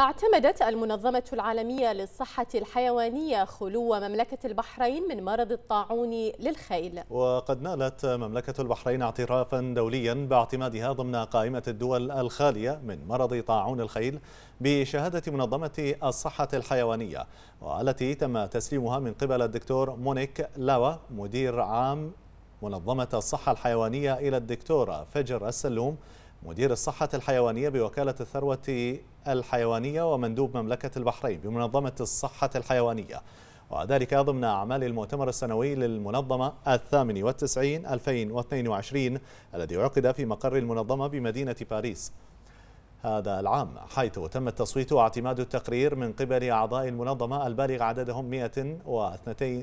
اعتمدت المنظمة العالمية للصحة الحيوانية خلو مملكة البحرين من مرض الطاعون للخيل وقد نالت مملكة البحرين اعترافا دوليا باعتمادها ضمن قائمة الدول الخالية من مرض طاعون الخيل بشهادة منظمة الصحة الحيوانية والتي تم تسليمها من قبل الدكتور مونيك لاوا مدير عام منظمة الصحة الحيوانية إلى الدكتورة فجر السلوم مدير الصحة الحيوانية بوكالة الثروة الحيوانية ومندوب مملكة البحرين بمنظمة الصحة الحيوانية وذلك ضمن أعمال المؤتمر السنوي للمنظمة الثامن والتسعين 2022 الذي عقد في مقر المنظمة بمدينة باريس هذا العام حيث تم التصويت واعتماد التقرير من قبل أعضاء المنظمة البالغ عددهم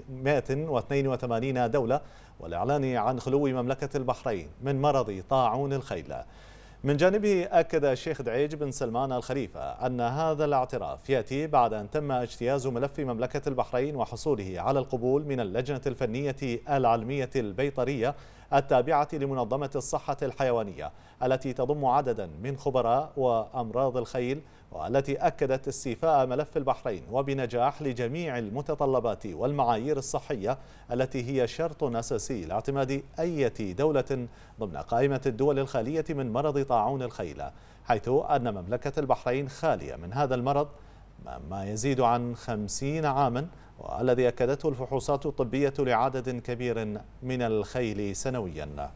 182 دولة والإعلان عن خلو مملكة البحرين من مرض طاعون الخيل من جانبه أكد الشيخ دعيج بن سلمان الخليفة أن هذا الاعتراف يأتي بعد أن تم اجتياز ملف مملكة البحرين وحصوله على القبول من اللجنة الفنية العلمية البيطرية التابعة لمنظمة الصحة الحيوانية التي تضم عددا من خبراء وأمراض الخيل والتي أكدت استيفاء ملف البحرين وبنجاح لجميع المتطلبات والمعايير الصحية التي هي شرط أساسي لاعتماد أي دولة ضمن قائمة الدول الخالية من مرض طاعون الخيل حيث أن مملكة البحرين خالية من هذا المرض ما يزيد عن خمسين عاما والذي أكدته الفحوصات الطبية لعدد كبير من الخيل سنوياً